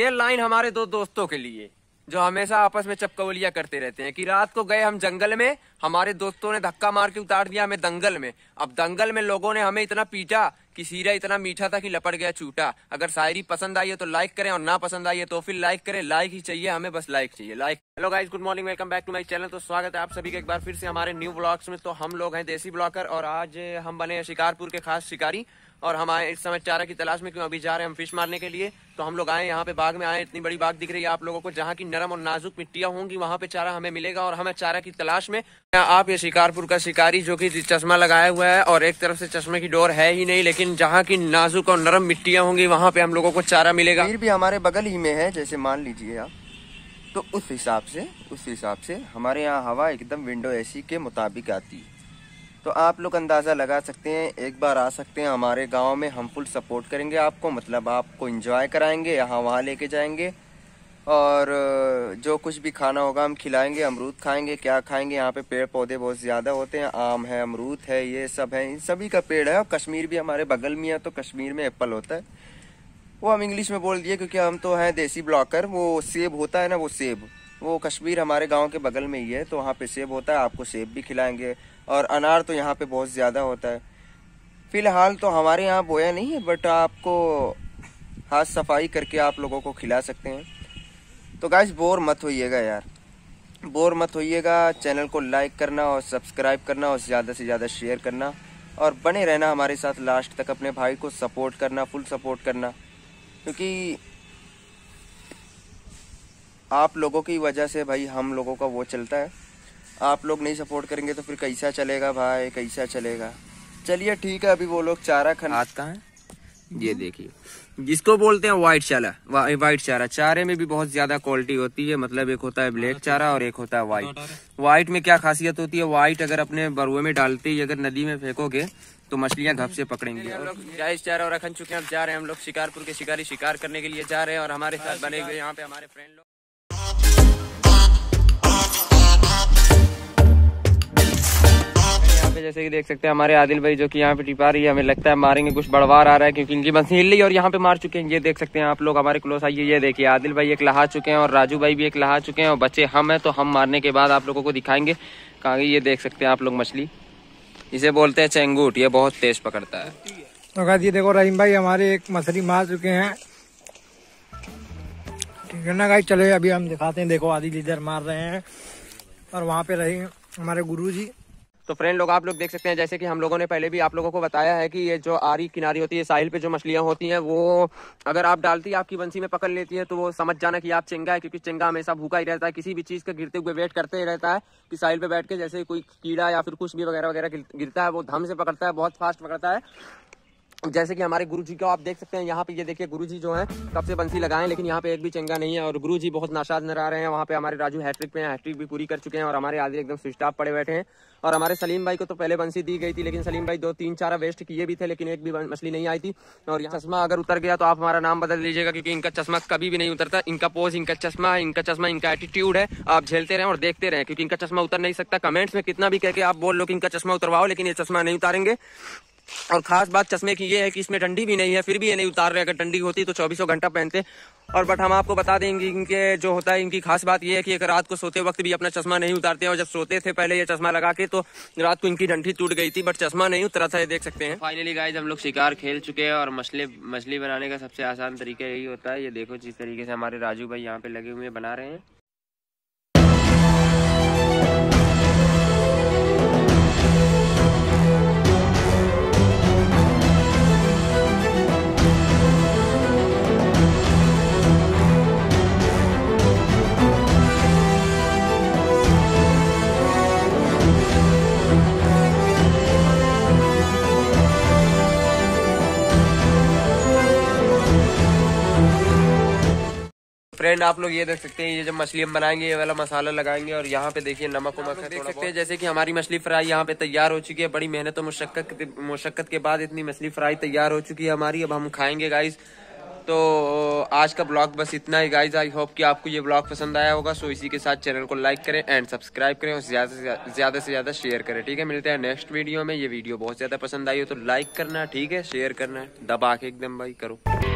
ये लाइन हमारे दो दोस्तों के लिए जो हमेशा आपस में चपकवलिया करते रहते हैं कि रात को गए हम जंगल में हमारे दोस्तों ने धक्का मार के उतार दिया हमें दंगल में अब दंगल में लोगों ने हमें इतना पीटा कि सीरा इतना मीठा था कि लपट गया चूटा अगर शायरी पसंद आई है तो लाइक करें और ना पसंद आई है तो फिर लाइक करें लाइक ही चाहिए हमें बस लाइक चाहिए like hello guys good morning welcome back to my channel तो स्वागत है आप सभी का एक बार फिर से हमारे न्यू ब्लॉग्स में तो हम लोग हैं देसी ब्लॉकर और आज हम बने शिकारपुर के खास शिकारी और हम आए इस समय चारा की तलाश में क्यों अभी जा रहे हैं हम फिश मारने के लिए तो हम लोग आए यहाँ पे बाग में आए इतनी बड़ी बाग दिख रही है आप लोगों को जहाँ की नरम और नाजुक मिट्टियाँ होंगी वहाँ पे चारा हमें मिलेगा और हमें चारा की तलाश में आप ये शिकारपुर का शिकारी जो कि चश्मा लगाया हुआ है और एक तरफ से चश्मे की डोर है ही नहीं लेकिन जहाँ की नाजुक और नरम मिट्टियाँ होंगी वहाँ पे हम लोगों को चारा मिलेगा फिर भी हमारे बगल ही में है जैसे मान लीजिए आप तो उस हिसाब से उस हिसाब से हमारे यहाँ हवा एकदम विंडो ए के मुताबिक आती है तो आप लोग अंदाज़ा लगा सकते हैं एक बार आ सकते हैं हमारे गांव में हम फुल सपोर्ट करेंगे आपको मतलब आपको इंजॉय कराएंगे यहाँ वहाँ लेके जाएंगे और जो कुछ भी खाना होगा हम खिलाएंगे अमरूद खाएंगे क्या खाएंगे यहाँ पे पेड़ पौधे बहुत ज़्यादा होते हैं आम है अमरूद है ये सब है इन सभी का पेड़ है और कश्मीर भी हमारे बगल में है तो कश्मीर में एप्पल होता है वो हम इंग्लिश में बोल दिए क्योंकि हम तो हैं देसी ब्लॉकर वो सेब होता है ना वो सेब वो कश्मीर हमारे गांव के बगल में ही है तो वहाँ पे सेब होता है आपको सेब भी खिलाएंगे और अनार तो यहाँ पे बहुत ज़्यादा होता है फ़िलहाल तो हमारे यहाँ बोया नहीं है बट आपको हाथ सफाई करके आप लोगों को खिला सकते हैं तो गाइज बोर मत होइएगा यार बोर मत होइएगा चैनल को लाइक करना और सब्सक्राइब करना और ज़्यादा से ज़्यादा शेयर करना और बने रहना हमारे साथ लास्ट तक अपने भाई को सपोर्ट करना फुल सपोर्ट करना क्योंकि आप लोगों की वजह से भाई हम लोगों का वो चलता है आप लोग नहीं सपोर्ट करेंगे तो फिर कैसा चलेगा भाई कैसा चलेगा चलिए ठीक है अभी वो लोग चारा खन आज कहाँ है ये देखिए जिसको बोलते हैं वाइट चारा वाइट चारा चारे में भी बहुत ज्यादा क्वालिटी होती है मतलब एक होता है ब्लैक चारा और एक होता है वाइट वाइट में क्या खासियत होती है वाइट अगर अपने बरुए में डालते ही अगर नदी में फेंकोगे तो मछलियां घप से पकड़ेंगे हम लोग जायज चारा और रखन चुके हैं अब जा रहे हैं हम लोग शिकारपुर के शिकारी शिकार करने के लिए जा रहे हैं और हमारे साथ बने हुए यहाँ पे हमारे फ्रेंड लोग जैसे कि देख सकते हैं हमारे आदिल भाई जो कि यहाँ पे टिपा रही है हमें लगता है मारेंगे कुछ बड़वार आ रहा है क्योंकि इनकी बंसी ली और यहाँ पे मार चुके हैं ये देख सकते हैं आप लोग हमारे क्लोज आइए ये देखिए आदिल भाई एक लहा चुके हैं और राजू भाई भी एक लहा चुके हैं और बच्चे हम हैं तो हम मारने के बाद आप लोगों को दिखाएंगे कहा ये देख सकते हैं आप लोग मछली इसे बोलते हैं चेंगूट ये बहुत तेज पकड़ता है तो ये देखो रहीम भाई हमारे एक मछली मार चुके हैं ठीक है ना गाई चले अभी हम दिखाते हैं देखो आदिल इधर मार रहे हैं और वहाँ पे रही हमारे गुरु जी तो फ्रेंड लोग आप लोग देख सकते हैं जैसे कि हम लोगों ने पहले भी आप लोगों को बताया है कि ये जो आरी किनारी होती है साहिल पे जो मछलियाँ होती हैं वो अगर आप डालती है आपकी बंसी में पकड़ लेती है तो वो समझ जाना कि आप चिंगा है क्योंकि चिंगा हमेशा भूखा ही रहता है किसी भी चीज़ का गिरते हुए वेट करते ही रहता है कि साहिल पर बैठ के जैसे कोई कीड़ा या फिर कुछ भी वगैरह वगैरह गिरता है वो धम से पकड़ता है बहुत फास्ट पकड़ता है जैसे कि हमारे गुरुजी को आप देख सकते हैं यहाँ पे ये देखिए गुरुजी जो है कब से बंसी लगाए लेकिन यहाँ पे एक भी चंगा नहीं है और गुरुजी बहुत नाशाद नजर आ रहे हैं वहाँ पे हमारे राजू हैट्रिक पे हैट्रिक भी पूरी कर चुके हैं और हमारे आदि एकदम स्टाफ पड़े बैठे हैं और हमारे सलीम भाई को तो पहले बंसी दी गई थी लेकिन सलीम भाई दो तीन चार वेस्ट किए भी थे लेकिन एक भी मछली नहीं आई थी और यहाँ चश्मा अगर उतर गया तो आप हमारा नाम बदल लीजिएगा क्योंकि इनका चश्मा कभी भी नहीं उतरता इनका पोज इनका चश्मा है इनका चश्मा इनका एटीट्यूड है आप झेलते रहें और देखते रहें क्योंकि इनका चश्मा उतर नहीं सकता कमेंट्स में कितना भी कह के आप बोल लो कि इनका चश्मा उतरवाओ लेकिन ये चश्मा नहीं उतारेंगे और खास बात चश्मे की ये है कि इसमें ठंडी भी नहीं है फिर भी ये नहीं उतार रहे अगर ठंडी होती तो चौबीसों घंटा पहनते और बट हम आपको बता देंगे इनके जो होता है इनकी खास बात यह है कि एक रात को सोते वक्त भी अपना चश्मा नहीं उतारते और जब सोते थे पहले ये चश्मा लगा के तो रात को इनकी डंठी टूट गई थी बट चश्मा नहीं उतरा था ये देख सकते हैं फाइनली गाइज हम लोग शिकार खेल चुके हैं और मछली मछली बनाने का सबसे आसान तरीका यही होता है ये देखो जिस तरीके से हमारे राजू भाई यहाँ पे लगे हुए बना रहे हैं फ्रेंड आप लोग ये देख सकते हैं ये जब मछली हम बनाएंगे ये वाला मसाला लगाएंगे और यहाँ पे देखिए नमक वमक देख सकते हैं जैसे कि हमारी मछली फ्राई यहाँ पे तैयार हो चुकी है बड़ी मेहनत और मुशक्कत मुशक्कत के बाद इतनी मछली फ्राई तैयार हो चुकी है हमारी अब हम खाएंगे गाइस तो आज का ब्लॉग बस इतना ही गाइज आई होप कि आपको ये ब्लॉग पसंद आया होगा सो इसी के साथ चैनल को लाइक करें एंड सब्सक्राइब करें और ज़्यादा से ज़्यादा से ज़्यादा शेयर करें ठीक है मिलते हैं नेक्स्ट वीडियो में ये वीडियो बहुत ज़्यादा पसंद आई हो तो लाइक करना ठीक है शेयर करना दबा के एकदम भाई करो